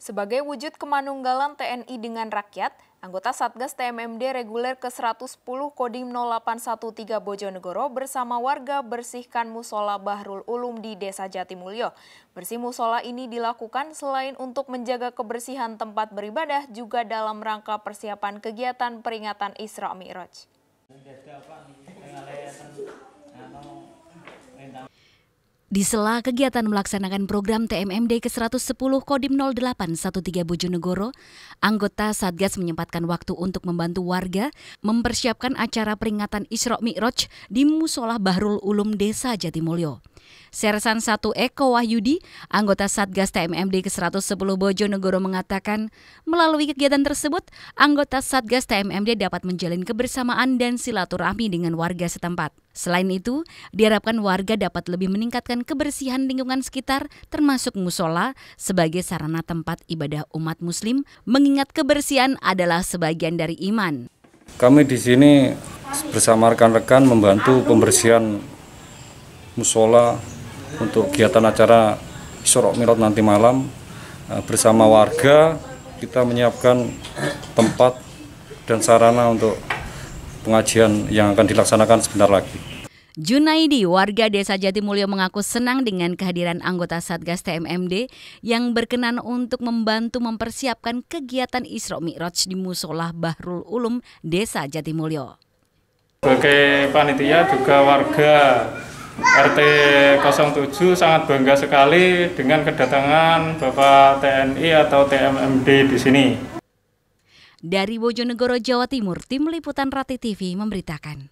Sebagai wujud kemanunggalan TNI dengan rakyat, anggota Satgas TMMD reguler ke-110 Kodim 0813 Bojonegoro bersama warga bersihkan musola Bahrul Ulum di Desa Jatimulyo. Bersih musola ini dilakukan selain untuk menjaga kebersihan tempat beribadah juga dalam rangka persiapan kegiatan peringatan Isra Mi'raj. Di sela kegiatan melaksanakan program TMMD ke-110 Kodim 0813 Bojonegoro, anggota Satgas menyempatkan waktu untuk membantu warga mempersiapkan acara peringatan Isra Mi'raj di Musola Bahrul Ulum Desa Jatimulyo. Sersan 1 Eko Wahyudi, anggota Satgas TMMD ke-110 Bojonegoro mengatakan, melalui kegiatan tersebut, anggota Satgas TMMD dapat menjalin kebersamaan dan silaturahmi dengan warga setempat. Selain itu, diharapkan warga dapat lebih meningkatkan kebersihan lingkungan sekitar, termasuk musola, sebagai sarana tempat ibadah umat muslim, mengingat kebersihan adalah sebagian dari iman. Kami di sini bersama rekan-rekan membantu pembersihan musola untuk kegiatan acara Isorok Mirot nanti malam eh, bersama warga kita menyiapkan tempat dan sarana untuk pengajian yang akan dilaksanakan sebentar lagi. Junaidi, warga Desa Jatimulyo mengaku senang dengan kehadiran anggota Satgas TMMD yang berkenan untuk membantu mempersiapkan kegiatan Isra Mi'raj di Musolah Bahrul Ulum, Desa Jatimulyo. Sebagai panitia juga warga RT 07 sangat bangga sekali dengan kedatangan Bapak TNI atau TMMD di sini. Dari Bojonegoro, Jawa Timur, Tim Liputan Rati TV memberitakan.